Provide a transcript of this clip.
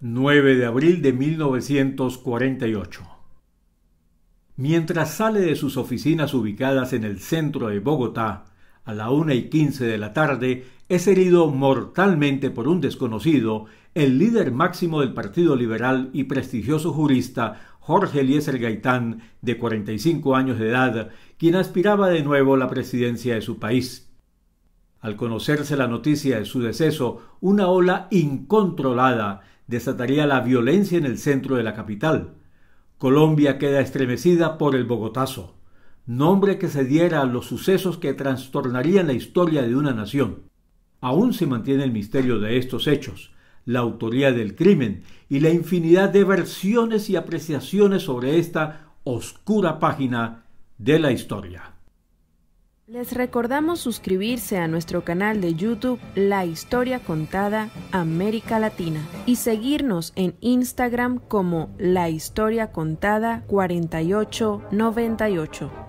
9 de abril de 1948. Mientras sale de sus oficinas ubicadas en el centro de Bogotá, a la una y quince de la tarde, es herido mortalmente por un desconocido el líder máximo del Partido Liberal y prestigioso jurista Jorge Eliezer Gaitán, de 45 años de edad, quien aspiraba de nuevo la presidencia de su país. Al conocerse la noticia de su deceso, una ola incontrolada desataría la violencia en el centro de la capital. Colombia queda estremecida por el Bogotazo, nombre que se diera a los sucesos que trastornarían la historia de una nación. Aún se mantiene el misterio de estos hechos, la autoría del crimen y la infinidad de versiones y apreciaciones sobre esta oscura página de la historia. Les recordamos suscribirse a nuestro canal de YouTube La Historia Contada América Latina y seguirnos en Instagram como La Historia Contada 4898.